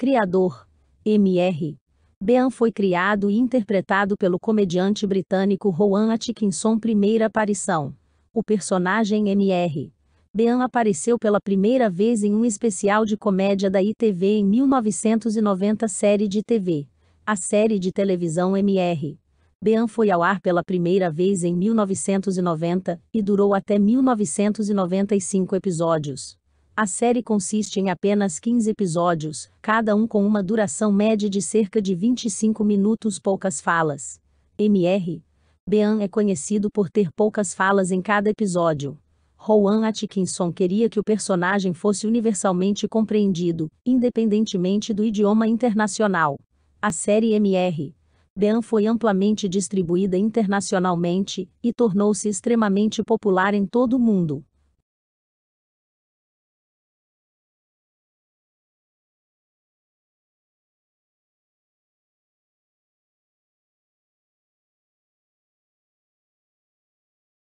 Criador, Mr. Bean foi criado e interpretado pelo comediante britânico Rowan Atkinson primeira aparição. O personagem Mr. Bean apareceu pela primeira vez em um especial de comédia da ITV em 1990 série de TV. A série de televisão Mr. Bean foi ao ar pela primeira vez em 1990 e durou até 1995 episódios. A série consiste em apenas 15 episódios, cada um com uma duração média de cerca de 25 minutos poucas falas. MR. Bean é conhecido por ter poucas falas em cada episódio. Rowan Atkinson queria que o personagem fosse universalmente compreendido, independentemente do idioma internacional. A série MR. Bean foi amplamente distribuída internacionalmente e tornou-se extremamente popular em todo o mundo.